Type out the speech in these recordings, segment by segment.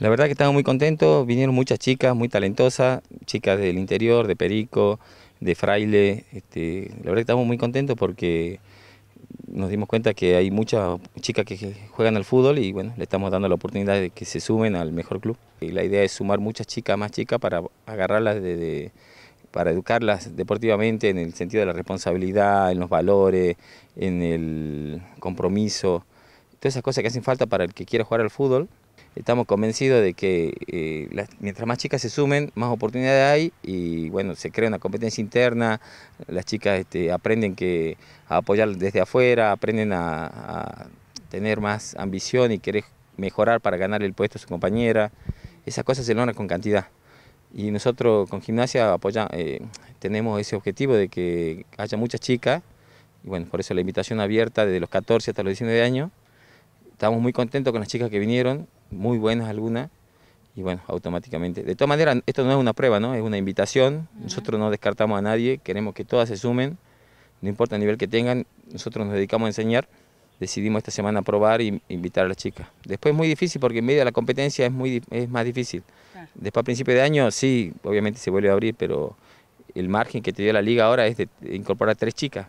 La verdad que estamos muy contentos, vinieron muchas chicas muy talentosas, chicas del interior, de Perico, de Fraile. Este, la verdad que estamos muy contentos porque nos dimos cuenta que hay muchas chicas que juegan al fútbol y bueno, le estamos dando la oportunidad de que se sumen al mejor club. Y la idea es sumar muchas chicas, más chicas, para agarrarlas de, para educarlas deportivamente en el sentido de la responsabilidad, en los valores, en el compromiso, todas esas cosas que hacen falta para el que quiera jugar al fútbol estamos convencidos de que eh, mientras más chicas se sumen, más oportunidades hay y bueno, se crea una competencia interna, las chicas este, aprenden a apoyar desde afuera, aprenden a, tener más ambición y querer mejorar para ganar el puesto de su compañera, esas cosas se logran con cantidad. Y nosotros con gimnasia eh, tenemos ese objetivo de que haya muchas chicas, y bueno, por eso la invitación abierta desde los 14 hasta los 19 años. Estamos muy contentos con las chicas que vinieron, muy buenas algunas, y bueno, automáticamente. De todas maneras, esto no es una prueba, ¿no? Es una invitación. Nosotros no descartamos a nadie, queremos que todas se sumen, no importa el nivel que tengan, nosotros nos dedicamos a enseñar. Decidimos esta semana probar e invitar a las chicas. Después es muy difícil porque en medio de la competencia es, muy, es más difícil. Después a principios de año sí, obviamente se vuelve a abrir, pero el margen que te dio la liga ahora es de incorporar tres chicas.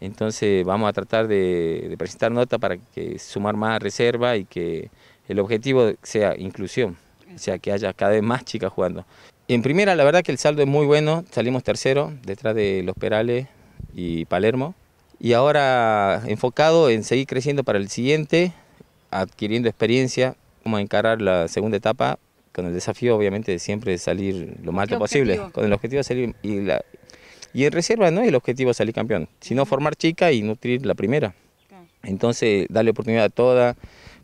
Entonces vamos a tratar de, de presentar nota para que sumar más reserva y que el objetivo sea inclusión, o sea que haya cada vez más chicas jugando. En primera, la verdad que el saldo es muy bueno, salimos tercero, detrás de Los Perales y Palermo, y ahora enfocado en seguir creciendo para el siguiente, adquiriendo experiencia, vamos encarar la segunda etapa con el desafío obviamente de siempre salir lo más alto posible, con el objetivo de salir y, la, y en reserva no es el objetivo salir campeón, sino formar chica y nutrir la primera. Entonces, darle oportunidad a toda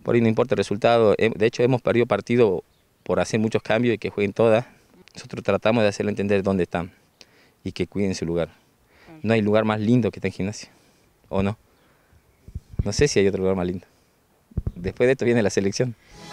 por ahí no importa el resultado. De hecho, hemos perdido partido por hacer muchos cambios y que jueguen todas. Nosotros tratamos de hacerle entender dónde están y que cuiden su lugar. No hay lugar más lindo que está en gimnasia, ¿o no? No sé si hay otro lugar más lindo. Después de esto viene la selección.